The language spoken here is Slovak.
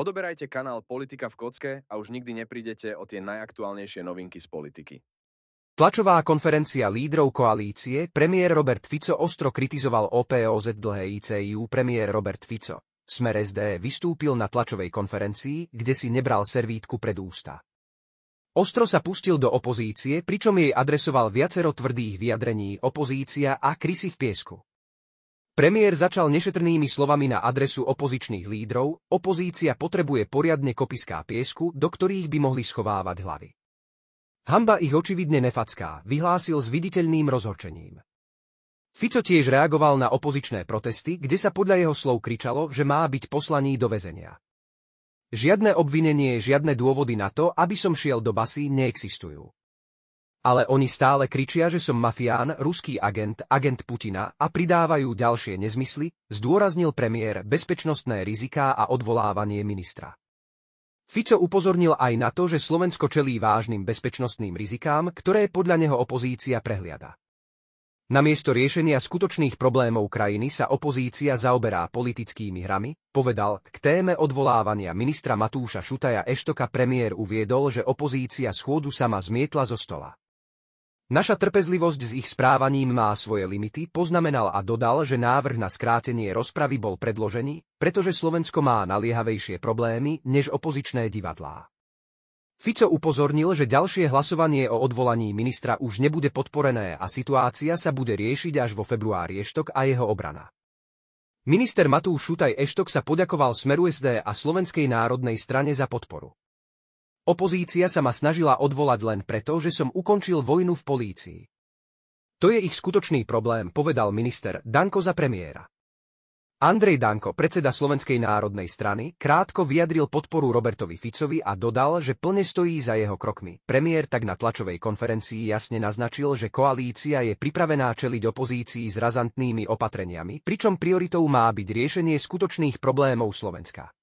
Odoberajte kanál Politika v kocke a už nikdy neprídete o tie najaktuálnejšie novinky z politiky. Tlačová konferencia lídrov koalície premiér Robert Fico ostro kritizoval OPOZ dlhé ICU premiér Robert Fico. Smer SD vystúpil na tlačovej konferencii, kde si nebral servítku pred ústa. Ostro sa pustil do opozície, pričom jej adresoval viacero tvrdých vyjadrení opozícia a krysy v piesku. Premiér začal nešetrnými slovami na adresu opozičných lídrov, opozícia potrebuje poriadne kopiská piesku, do ktorých by mohli schovávať hlavy. Hamba ich očividne nefacká, vyhlásil s viditeľným rozhorčením. Fico tiež reagoval na opozičné protesty, kde sa podľa jeho slov kričalo, že má byť poslaný do väzenia. Žiadne obvinenie, žiadne dôvody na to, aby som šiel do basy, neexistujú. Ale oni stále kričia, že som mafián, ruský agent, agent Putina a pridávajú ďalšie nezmysly, zdôraznil premiér bezpečnostné riziká a odvolávanie ministra. Fico upozornil aj na to, že Slovensko čelí vážnym bezpečnostným rizikám, ktoré podľa neho opozícia prehliada. Namiesto riešenia skutočných problémov krajiny sa opozícia zaoberá politickými hrami, povedal, k téme odvolávania ministra Matúša Šutaja Eštoka premiér uviedol, že opozícia schôdzu sama zmietla zo stola. Naša trpezlivosť s ich správaním má svoje limity, poznamenal a dodal, že návrh na skrátenie rozpravy bol predložený, pretože Slovensko má naliehavejšie problémy než opozičné divadlá. Fico upozornil, že ďalšie hlasovanie o odvolaní ministra už nebude podporené a situácia sa bude riešiť až vo februári Eštok a jeho obrana. Minister Matúš Šutaj Eštok sa poďakoval Smeru SD a Slovenskej národnej strane za podporu. Opozícia sa ma snažila odvolať len preto, že som ukončil vojnu v polícii. To je ich skutočný problém, povedal minister Danko za premiéra. Andrej Danko, predseda Slovenskej národnej strany, krátko vyjadril podporu Robertovi Ficovi a dodal, že plne stojí za jeho krokmi. Premiér tak na tlačovej konferencii jasne naznačil, že koalícia je pripravená čeliť opozícii s razantnými opatreniami, pričom prioritou má byť riešenie skutočných problémov Slovenska.